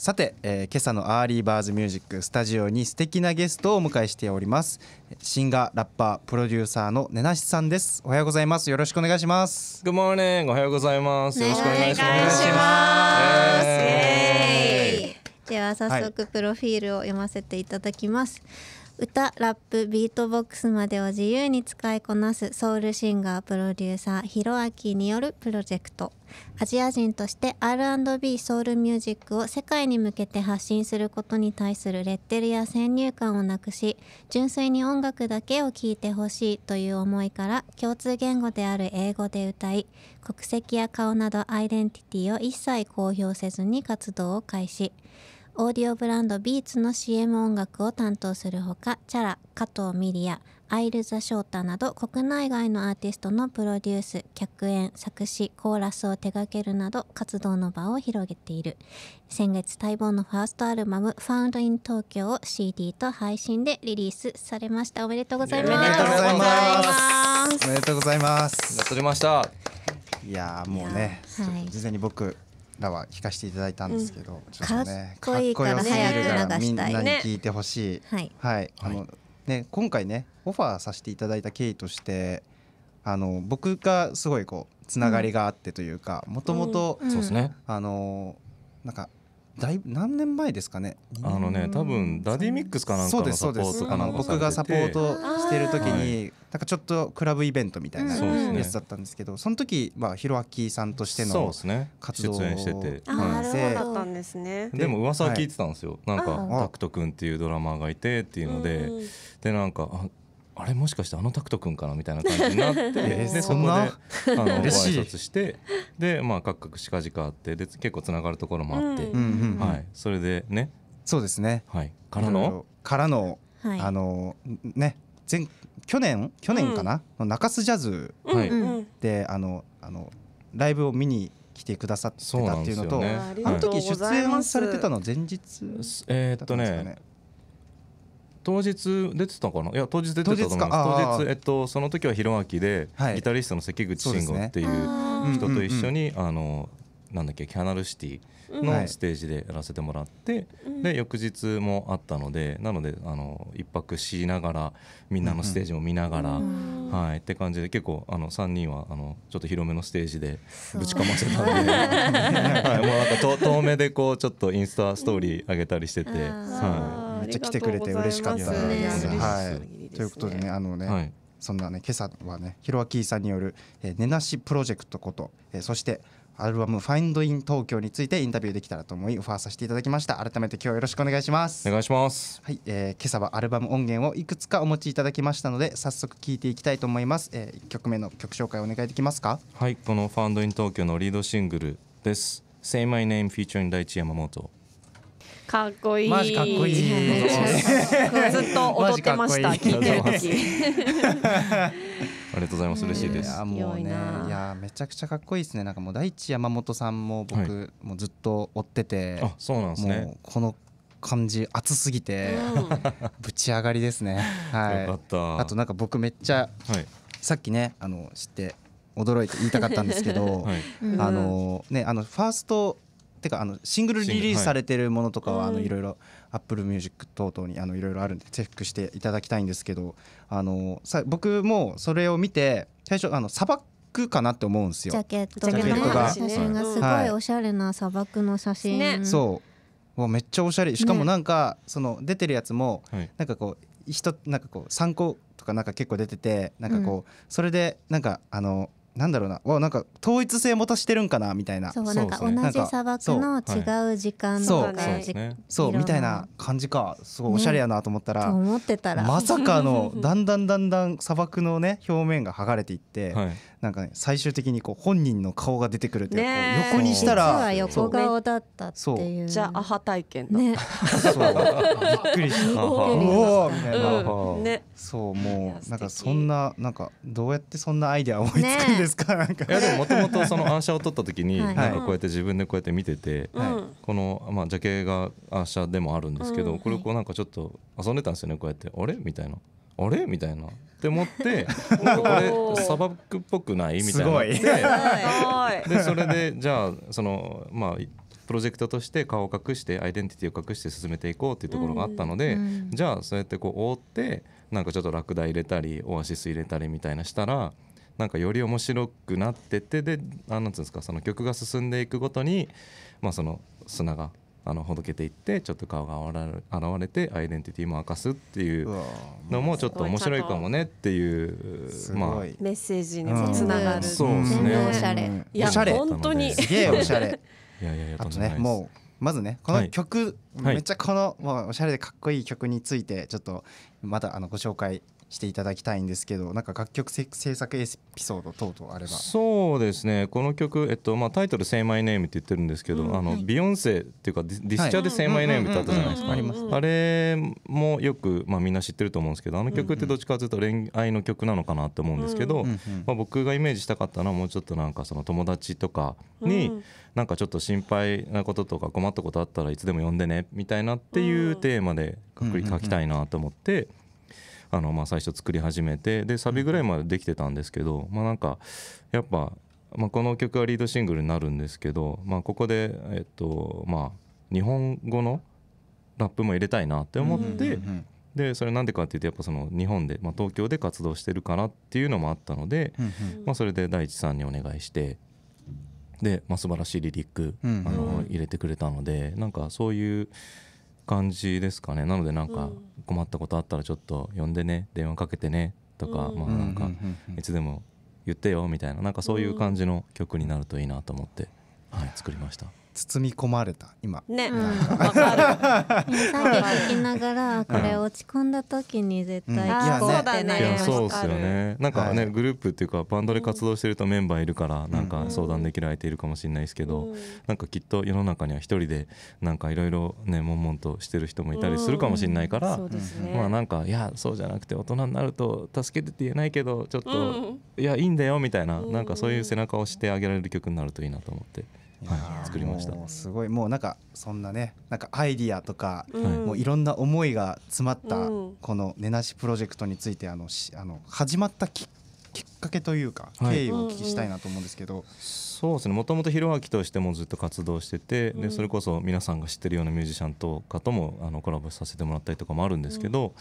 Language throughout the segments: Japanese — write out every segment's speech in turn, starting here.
さて、えー、今朝のアーリーバーズミュージックスタジオに素敵なゲストをお迎えしておりますシンガーラッパープロデューサーのねなしさんですおはようございますよろしくお願いします Good morning おはようございますよろしくお願いしますでは早速プロフィールを読ませていただきます、はい歌ラップビートボックスまでを自由に使いこなすソウルシンガープロデューサーヒロアキによるプロジェクトアジア人として R&B ソウルミュージックを世界に向けて発信することに対するレッテルや先入観をなくし純粋に音楽だけを聴いてほしいという思いから共通言語である英語で歌い国籍や顔などアイデンティティを一切公表せずに活動を開始オーディオブランドビーツの CM 音楽を担当するほか、チャラ、加藤ミリア、アイル・ザ・ショータなど国内外のアーティストのプロデュース、客演、作詞、コーラスを手掛けるなど活動の場を広げている。先月待望のファーストアルバム「Found in Tokyo」を CD と配信でリリースされました。おめでとうございます。おめでとうございます。おめでとうございます。やとれました。いやもうね、はい、事前に僕らは聞かせていただいたんですけど、うん、ちょっとねかっこよすぎるからみんなに聞いてほしい、はい、はい、あの、ね今回ねオファーさせていただいた経緯としてあの僕がすごいこうつながりがあってというかもともとそうですねあのなんかだい何年前ですかねあのね多分ダディミックスかなんかのサポートかなんか僕がサポートしてる時になんかちょっとクラブイベントみたいなやつだったんですけどその時まあひろあきさんとしての活動を出演しててでも噂は聞いてたんですよなんかタクト君っていうドラマーがいてっていうのででなんかあれもしかしてあのタクト君かなみたいな感じになってでそ こであの ご挨拶してでまあカクカクしかじかあってで結構つながるところもあって、はい、それでねそうですね、はい、からのからの、はい、あのね前去年去年かな、うん、中洲ジャズで、あのあのライブを見に来てくださってたっていうのと、ね、あの時出演されてたの前日、ね、えー、っとね当日出てたかないや当日出てたと思い当日えっと、その時は弘明で、はい、ギタリストの関口慎吾っていう人と一緒に、あのなんだっけキャナルシティのステージでやらせてもらって、うん、で翌日もあったのでなのであの一泊しながらみんなのステージも見ながら、うん、はい、って感じで結構あの3人はあのちょっと広めのステージでぶちかませたので、もうなんか遠目でこうちょっとインスタストーリー上げたりしてて。うん、はいっちゃ来てくれて嬉しかったです。はい、ということでねあのね、そんなね今朝はねひろあきさんによる「えねなしプロジェクト」こと、えー、そしてアルバム「f i ンドイン東京」についてインタビューできたらと思いオファーさせていただきました改めて今日よろしくお願いしますお願いします、はいえー、今朝はアルバム音源をいくつかお持ちいただきましたので早速聞いていきたいと思います、えー、1曲目の曲紹介お願いできますかはいこの「f i ンドイン東京」のリードシングルです「Say My Name」featuring 第一山本かっこいい。マジかっこいい。ずっと踊ってました。い聞いてる時。ありがとうございます。嬉しいです。いやめちゃくちゃかっこいいですね。なんかもう第一山本さんも僕、もずっと追ってて、あそうなんですね。もうこの感じ熱すぎて、ぶち上がりですね。はい。あとなんか僕めっちゃ、さっきねあの知って。驚いて言いたかったんですけど、あのねあのファーストてかあのシングルリリースされてるものとかは、い、あのいろいろアップルミュージック等々にあのいろいろあるんでチェックしていただきたいんですけどあのさ僕もそれを見て最初あの砂漠かなって思うんですよジャケットが写真がすごいおしゃれな砂漠の写真、ね、そううめっちゃおしゃれしかもなんか、ね、その出てるやつも、なんかこう人なんかこう参考とかなんか結構出ててなんかこう、うん、それでなんかあのなんだろうなわなんか統一性持たしてるんかなみたいなそうなんか同じ砂漠の違う時間のそうみたいな感じかすごいおしゃれやなと思ったら,、思ってたらまさかのだんだんだんだん砂漠のね表面が剥がれていって、はいなんかね最終的にこう本人の顔が出てくるって横にしたら横顔だったっていうじゃあアハ体験だ、ね、そうびっくりしたおおみたいな、うん、ねそうもうなんかそんななんかどうやってそんなアイデア思いつくんですか、ね、なんかいやでももともとその暗射を撮った時に、はい、なんかこうやって自分でこうやって見てて、はい、このまあジャケが暗射でもあるんですけど、うん、これこうなんかちょっと遊んでたんですよねこうやってあれみたいなあれみたいなって思って これ砂漠っぽくないみたいなってでそれでじゃあそのまあプロジェクトとして顔を隠してアイデンティティを隠して進めていこうっていうところがあったので、じゃあそうやってこう覆ってなんかちょっとラクダ入れたりオアシス入れたりみたいなしたらなんかより面白くなっててで何て言うんですかその曲が進んでいくごとにまあその砂があのほどけていってちょっと顔が現れてアイデンティティも明かすっていうのもちょっと面白いかもねっていうまあメッセージにもつながる、そうですねおしゃれいや本当にすげえおしゃれ いやいやいやとねもうまずねこの曲、めっちゃこの、おしゃれでかっこいい曲についてちょっとまたあのご紹介していただきたいんですけどなんか楽曲制作エピソード等々あればそうですねこの曲、えっとまあ、タイトル「Say My Name」って言ってるんですけど、うん、あの、はい、ビヨンセっていうかディスチャーで「Say My Name」ってあったじゃないですか、あれもよく、まあ、みんな知ってると思うんですけどあの曲ってどっちかというと恋愛の曲なのかなって思うんですけど、まあ、僕がイメージしたかったのはもうちょっとなんかその友達とかに、なんかちょっと心配なこととか困ったことあったらいつでも呼んでねみたいなっていうテーマで書きたいなと思って。あのまあ最初作り始めてでサビぐらいまでできてたんですけどまあなんかやっぱまあこの曲はリードシングルになるんですけどまあここでえっとまあ日本語のラップも入れたいなって思って。でそれなんでかっていうとやっぱその日本で、まあ、東京で活動してるからっていうのもあったので、まあ、それで大地さんにお願いしてで、まあ、素晴らしいリリック、あの入れてくれたのでなんかそういう感じですかねなのでなんか困ったことあったらちょっと呼んでね電話かけてねとか、まあなんかいつでも言ってよみたいななんかそういう感じの曲になるといいなと思って、はい、作りました。包み込まれた今ね、うん、分かる 聞きながらこれ落ち込んだ時に絶対聞こうってなりますそうですよねなんかね、はい、グループっていうかバンドで活動してるとメンバーいるからなんか相談できる相手いるかもしれないですけど、うん、なんかきっと世の中には一人でなんかいろいろね悶々としてる人もいたりするかもしれないから、うんね、まあなんかいやそうじゃなくて大人になると助けてって言えないけどちょっと、うん、いやいいんだよみたいななんかそういう背中をしてあげられる曲になるといいなと思って。はい、作りましたすごいもうなんかそんなねなんかアイディアとか、はい、もういろんな思いが詰まったこの「ねなしプロジェクト」についてあのあの始まったきっきっかけというか、経緯をお聞きしたいなと思うんですけど、うんうん、そうですねもともと弘明としてもずっと活動してて、うん、でそれこそ皆さんが知ってるようなミュージシャンとかともあのコラボさせてもらったりとかもあるんですけど、うん、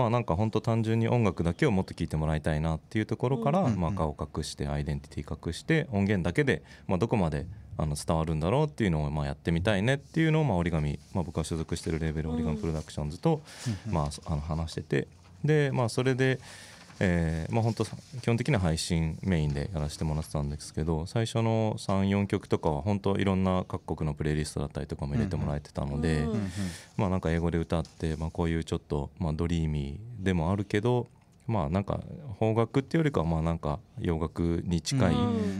まあなんか本当単純に音楽だけをもっと聴いてもらいたいなっていうところから、うん、まあ、顔隠してアイデンティティ隠して音源だけで、まあ、どこまで、うあの伝わるんだろうっていうのをまあやってみたいねっていうのをまあ折り紙、まあ、僕が所属してるレーベル折り紙プロダクションズと、まあ、あの話しててで、まあ、それで、えーまあ、本当基本的には配信メインでやらせてもらってたんですけど最初の34曲とかは本当いろんな各国のプレイリストだったりとかも入れてもらえてたので、まあ、なんか英語で歌って、まあ、こういうちょっと、まあ、ドリーミーでもあるけどまあなんか邦楽っていうよりかはまあなんか洋楽に近い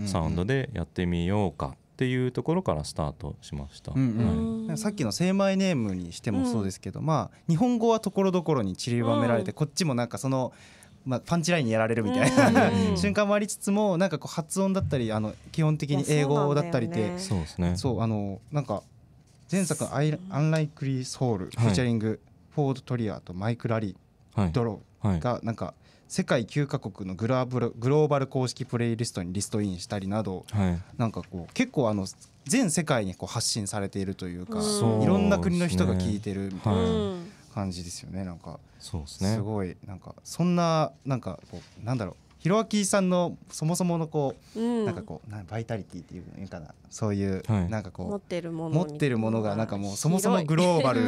サウンドでやってみようかっていうところからスタートしました、うんうんさっきの「精米ネーム」にしてもそうですけど、うん、まあ日本語はところどころに散りばめられて、うん、こっちもなんかその。まあ、パンチラインにやられるみたいな、うん、瞬間もありつつもなんかこう発音だったりあの基本的に英語だったりでそうですねそうあのなんか前作「アイアンライクリーソウル」フィーチャリング、フォード・トリアーとマイク・ラリー、ドローがなんか世界9カ国のグラブグローバル公式プレイリストにリストインしたりなど、はい、なんかこう結構あの全世界にこう発信されているというか、ういろんな国の人が聞いてるみたいな。感じですよねなんかすごいなんかそんななんかこうなんだろうひろあきさんのそもそものこう、うん、なんかこうなバイタリティっていうかなそういう、はい、なんかこう持ってるもの持ってるものがなんかもうそもそもグローバル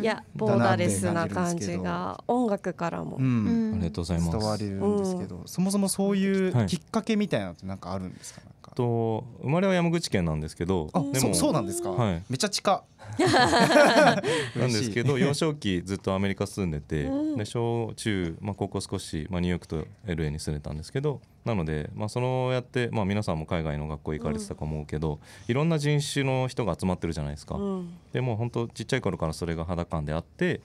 いやボーダレスな感じが音楽からも、うんうん、ありがとうございます伝われるんですけど、そもそもそういうきっかけみたいなのってなんかあるんですかね、と生まれは山口県なんですけどあでもそうなんですか、はい、めちゃ近なんですけど幼少期ずっとアメリカ住んでて、で小中、まあ、高校少し、まあ、ニューヨークと LA に住んでたんですけどなので、まあ、そのやって、まあ、皆さんも海外の学校行かれてたと思うけど、いろんな人種の人が集まってるじゃないですか、うん、でも本当ちっちゃい頃からそれが肌感であって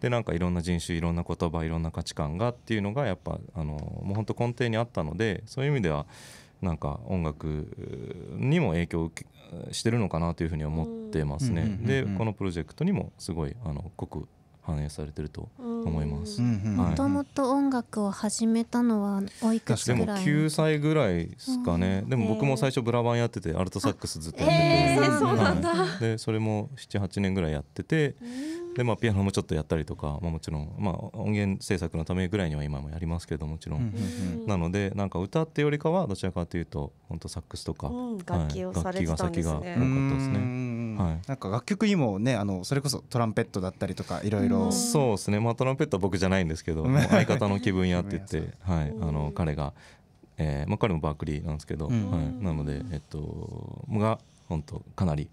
でなんかいろんな人種いろんな言葉いろんな価値観がっていうのがやっぱあのもう本当根底にあったのでそういう意味ではなんか音楽にも影響をしてるのかなというふうに思ってますね。でこのプロジェクトにもすごいあの濃く反映されてると思いますもともと音楽を始めたのはおいくつぐらいでも9歳ぐらいですかね、でも僕も最初ブラバンやっててアルトサックスずっとやってて、でそれも78年ぐらいやってて、でまあ、ピアノもちょっとやったりとか、まあ、もちろん、まあ、音源制作のためぐらいには今もやりますけどもちろん、なのでなんか歌ってよりかはどちらかというと本当サックスとか、楽器をされてたんですね、が多かったですね。はい、なんか楽曲にもねあのそれこそトランペットだったりとかいろいろそうですねまあトランペットは僕じゃないんですけど相方の気分やって言って はい、あの彼が、えーまあ、彼もバークリーなんですけど、うん、はい、なのでえっとが本当かなり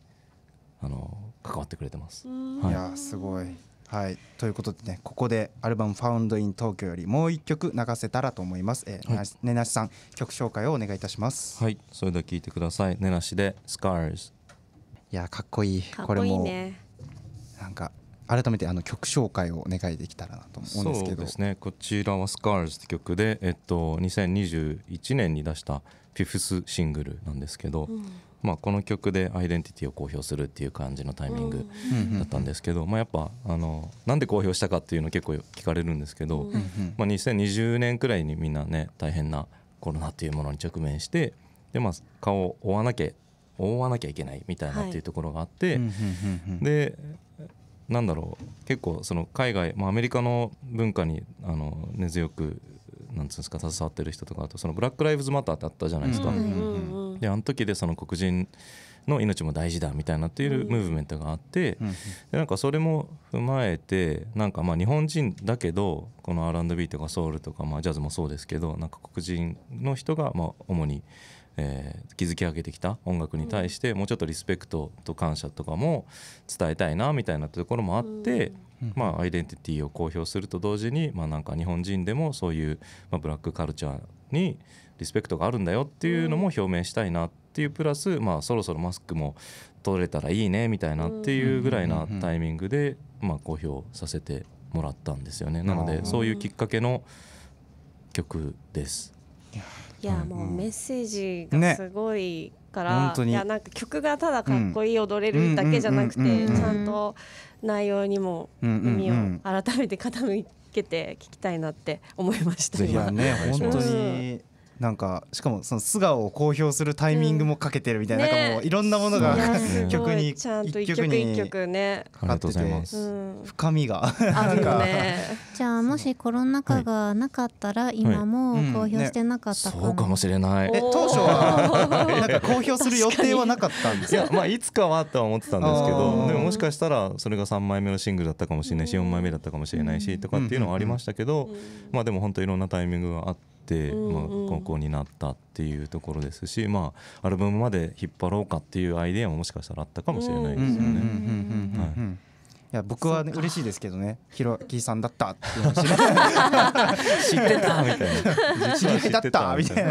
あの関わってくれてます。はい、いやすごいはい、ということでねここでアルバム「Found in Tokyo」よりもう一曲流せたらと思います、えーはい、ねなしさん曲紹介をお願いいたしますはいそれでは聴いてください「ねなし」で「Scars」いやかっこいい、ね、これもなんか改めてあの曲紹介をお願いできたらなと思うんですけどそうですねこちらは「SCARS」って曲で、えっと、2021年に出したフィフスシングルなんですけど、うん、まあ、この曲でアイデンティティを公表するっていう感じのタイミングだったんですけど、うん、まあ、やっぱあのなんで公表したかっていうの結構聞かれるんですけど、うん、まあ、2020年くらいにみんなね大変なコロナっていうものに直面してで、まあ、顔を追わなきゃ覆わなきゃいけないみたいなっていうところがあって、でなんだろう結構その海外、まあ、アメリカの文化にあの根強くなんうんですか携わってる人とかあとそのブラック・ライブズ・マターってあったじゃないですか。であの時でその黒人の命も大事だみたいなっていうムーブメントがあって、うん、でなんかそれも踏まえてなんかまあ日本人だけどこの R&B とかソウルとかまあジャズもそうですけどなんか黒人の人がまあ主にえー、築き上げてきた音楽に対して、もうちょっとリスペクトと感謝とかも伝えたいなみたいなところもあって、まあ、アイデンティティを公表すると同時に、まあ、なんか日本人でもそういう、まあ、ブラックカルチャーにリスペクトがあるんだよっていうのも表明したいなっていうプラス、まあ、そろそろマスクも取れたらいいねみたいなっていうぐらいなタイミングで、まあ、公表させてもらったんですよね。なのでそういうきっかけの曲です。いやもうメッセージがすごいから、ね、いやなんか曲がただかっこいい踊れるだけじゃなくてちゃんと内容にも耳を改めて傾けて聞きたいなって思いました。ね本当になんかしかもその素顔を公表するタイミングもかけてるみたいな、うん、なんかもういろんなものが、曲にちゃと一曲一曲ねかかってて、う深みがあるね じゃあもしコロナ禍がなかったら今も公表してなかったか、はいうんね、そうかもしれないえ当初はなんか公表する予定はなかったんですいやまあいつかはとは思ってたんですけどでももしかしたらそれが3枚目のシングルだったかもしれないし4枚目だったかもしれないしとかっていうのはありましたけどまあでも本当いろんなタイミングがあって、まあ、高校になったっていうところですし、まあ、アルバムまで引っ張ろうかっていうアイデアももしかしたらあったかもしれないですよね。いや僕は、ね、嬉しいですけどね、ひろきさんだったって知ってたみたいな、知り合いだったみたい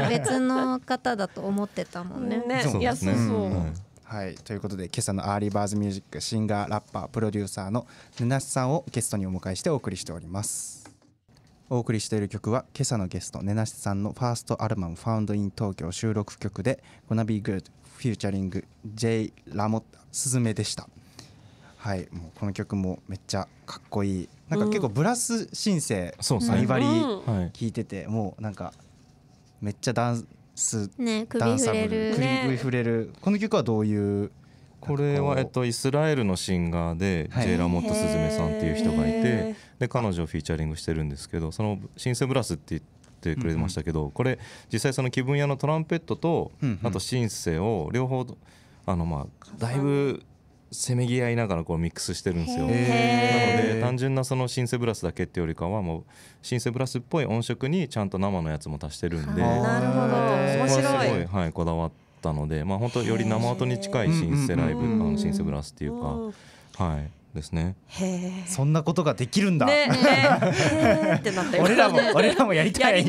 な。別の方だと思ってたもんね。ねいやそうそう。はいということで今朝のアーリーバーズミュージックシンガーラッパープロデューサーのヌナスさんをゲストにお迎えしてお送りしております。お送りしている曲は今朝のゲスト根梨さんのファーストアルバム「Found in 東京」収録曲で「Gonna Be Good」フューチャリング J・ ラモスズメでしたはいもうこの曲もめっちゃかっこいいなんか結構ブラス申請バリバリ聴いてて、もうなんかめっちゃダンス、ね、首振れる、ね、振れるこの曲はどういうこれは、えっと、イスラエルのシンガーで、はい、ジェイ・ラモット・スズメさんっていう人がいてで彼女をフィーチャリングしてるんですけどその「シンセブラス」って言ってくれましたけど、うんこれ実際その気分屋のトランペットと、うんあとシンセを両方あの、まあ、だいぶせめぎ合いながらこうミックスしてるんですよなので単純なそのシンセブラスだけっていうよりかはもうシンセブラスっぽい音色にちゃんと生のやつも足してるんでなるほど面白いすごい、はい、こだわって。ったので、まあ、本当より生音に近いシンセライブ、あのシンセブラスっていうか。はいですねそんなことができるんだ、ねね、俺らも俺らもやりたい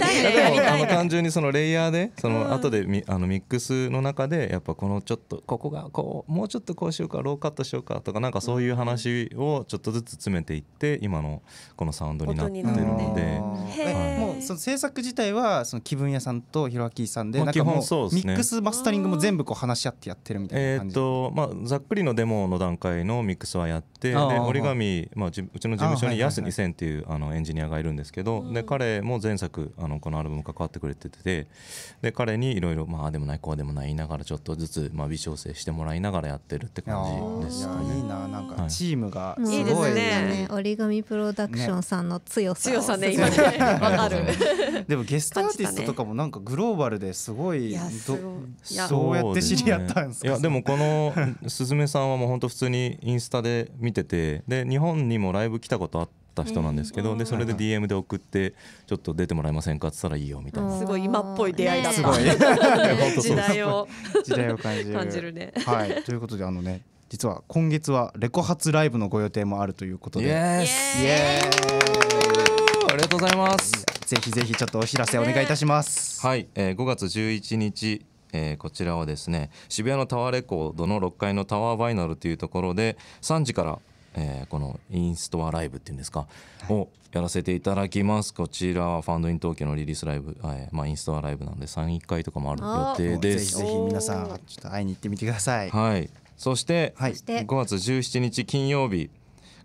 あの単純にそのレイヤーでその後でみ、あのミックスの中でやっぱこのちょっとここがこうもうちょっとこうしようかローカットしようかとかなんかそういう話をちょっとずつ詰めていって今のこのサウンドになってるので、はい、もうその制作自体はその気分屋さんとひろあきさんで、まあ、基本そうですねミックスマスタリングも全部こう話し合ってやってるみたいな感じ、えー、っとまあざっくりのデモの段階のミックスはやってで折り紙、まあ、うちの事務所に安2000っていうあのエンジニアがいるんですけど、で彼も前作あのこのアルバム関わってくれててで彼にいろいろまあでもないこうでもない言いながらちょっとずつまあ微調整してもらいながらやってるって感じですかね。いいななんかチームがすごい,、ですね折り紙プロダクションさんの強さ、強さね今ねわかる。でもゲストアーティストとかもなんかグローバルですごいそうやって知り合ったんですか。いやでもこのすずめさんはもう本当普通にインスタで見ててで日本にもライブ来たことあった人なんですけど、でそれで DM で送ってちょっと出てもらえませんかって言ったらいいよみたいなすごい今っぽい出会いだった 時代を 時代を感じる感じるね、はい、ということであのね実は今月はレコ発ライブのご予定もあるということでイエーイエーありがとうございますぜひぜひちょっとお知らせお願いいたします、はい、えー、5月11日えー、こちらはですね渋谷のタワーレコードの6階のタワーバイナルというところで3時からえー、このインストアライブっていうんですか、はい、をやらせていただきますこちらはファンドイン東京のリリースライブ、えーまあ、インストアライブなんで31回とかもある予定ですぜひぜひ皆さんちょっと会いに行ってみてください、はい、そして、はい、5月17日金曜日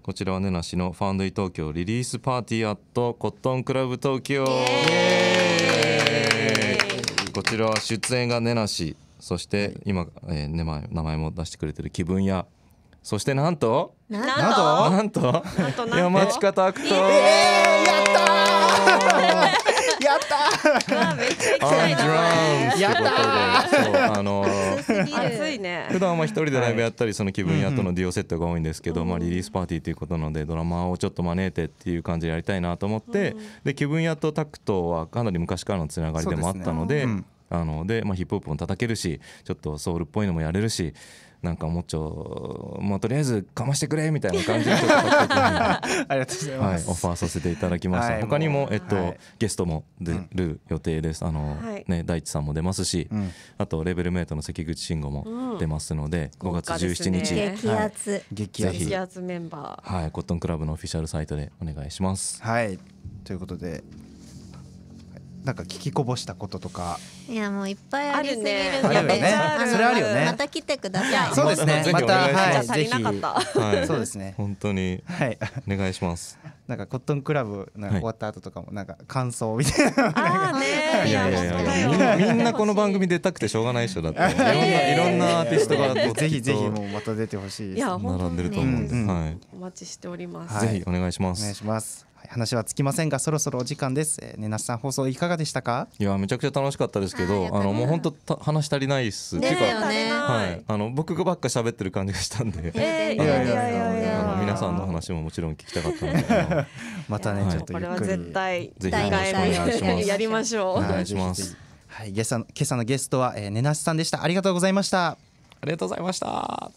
こちらはねなしのファンドイ東京リリースパーティーアットコットンクラブ東京こちらは出演がねなしそして今、えーね、名前も出してくれてる気分やそしてなんとなんとなんと山近拓人、えー、やった やっためったやったあの暑いね普段は一人でライブやったりその気分やとのデュオセットが多いんですけど、まあ、リリースパーティーということなのでドラマをちょっと招いてっていう感じでやりたいなと思って、で気分屋とタクトはかなり昔からのつながりでもあったので。あのでまあ、ヒップホップも叩けるしちょっとソウルっぽいのもやれるしなんかもうちょもうとりあえずかましてくれみたいな感じで ありがとうございます、はい、オファーさせていただきました、はい、他にもえっと、はい、ゲストも出る予定です、あの、ね大地さんも出ますし、うん、あとレベルメイトの関口慎吾も出ますので、うん、5月17日、ね、激アツ、激アツメンバーはいコットンクラブのオフィシャルサイトでお願いしますはいということでなんか聞きこぼしたこととか。いやもういっぱいありすぎるんで、あるね。それあるよね。また来てください。そうですね。またはいぜひ。はい。そうですね。本当にはいお願いします。なんかコットンクラブ終わった後とかもなんか感想みたいな、い。やいやいやみんなこの番組出たくてしょうがない人だって。いろんなアーティストが ぜひぜひもうまた出てほしい。いや並んでると思うんで。はい。お待ちしております。ぜひお願いします。お願いします。話はつきませんがそろそろお時間です。えー、ねなさん放送いかがでしたか？いやめちゃくちゃ楽しかったですけど、あのもう本当話足りないっす。ねえはい、あの僕がばっか喋ってる感じがしたんで、えー、いやいやいやいや、皆さんの話ももちろん聞きたかったので、またね、ちょっとこれは絶対ぜひお願いします。やりましょう。お願いします。はい、今朝のゲストは、えー、ねなしさんでした。ありがとうございました。ありがとうございました。